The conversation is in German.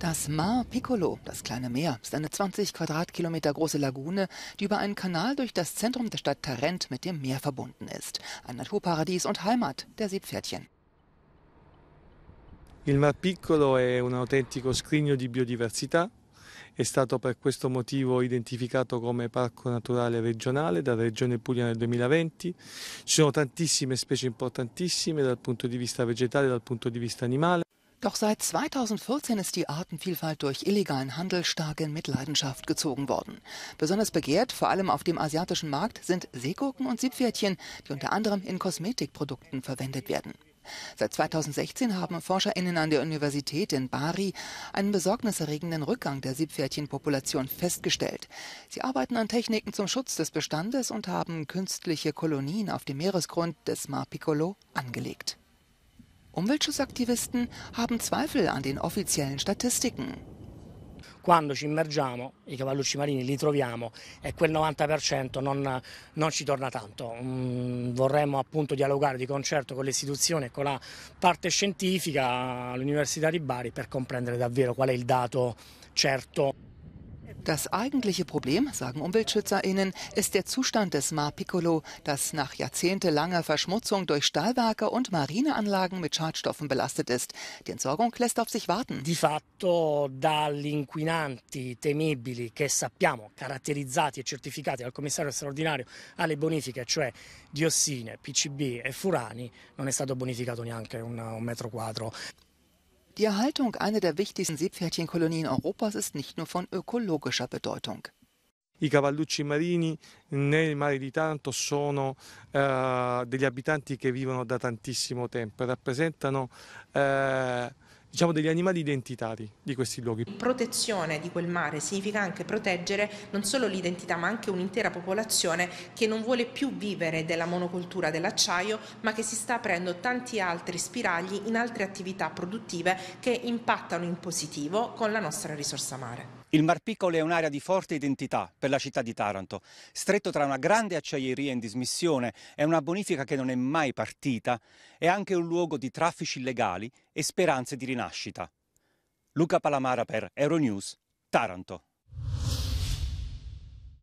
Das Mar Piccolo, das kleine Meer, ist eine 20 Quadratkilometer große Lagune, die über einen Kanal durch das Zentrum der Stadt Tarent mit dem Meer verbunden ist. Ein Naturparadies und Heimat der Seepferdchen. Il Mar Piccolo è un autentico scrigno di biodiversità. È stato per questo motivo identificato come parco naturale regionale dalla Regione Puglia nel 2020. Ci sono tantissime specie importantissime dal punto di vista vegetale e dal punto di vista animale. Doch seit 2014 ist die Artenvielfalt durch illegalen Handel stark in Mitleidenschaft gezogen worden. Besonders begehrt, vor allem auf dem asiatischen Markt, sind Seegurken und Siebpferdchen, die unter anderem in Kosmetikprodukten verwendet werden. Seit 2016 haben ForscherInnen an der Universität in Bari einen besorgniserregenden Rückgang der Siebpferdchenpopulation festgestellt. Sie arbeiten an Techniken zum Schutz des Bestandes und haben künstliche Kolonien auf dem Meeresgrund des Mar Piccolo angelegt. Umweltschutzaktivisten haben Zweifel an den offiziellen Statistiken. Quando ci immergiamo, i cavallucci marini li troviamo e quel 90% non, non ci torna tanto. Mm, vorremmo appunto dialogare di concerto con l'istituzione e con la parte scientifica, all'Università di Bari, per comprendere davvero qual è il dato certo. Das eigentliche Problem, sagen UmweltschützerInnen, ist der Zustand des Mar Piccolo, das nach jahrzehntelanger Verschmutzung durch Stahlwerke und Marineanlagen mit Schadstoffen belastet ist. Die Entsorgung lässt auf sich warten. Di fatto dagli inquinanti temibili che sappiamo caratterizzati e certificati dal commissario straordinario alle bonifiche, cioè diossine, PCB e furani, non è stato bonificato neanche un, metro quadro. Die Erhaltung einer der wichtigsten Seepferdchenkolonien Europas ist nicht nur von ökologischer Bedeutung. I cavallucci marini nel mare di Taranto sono eh, degli abitanti che vivono da tantissimo tempo e rappresentano eh, diciamo, degli animali identitari di questi luoghi. Protezione di quel mare significa anche proteggere non solo l'identità ma anche un'intera popolazione che non vuole più vivere della monocultura dell'acciaio ma che si sta aprendo tanti altri spiragli in altre attività produttive che impattano in positivo con la nostra risorsa mare. Il Mar Piccolo è un'area di forte identità per la città di Taranto, stretto tra una grande acciaieria in dismissione e una bonifica che non è mai partita, è anche un luogo di traffici illegali e speranze di rinascita. Luca Palamara per Euronews, Taranto.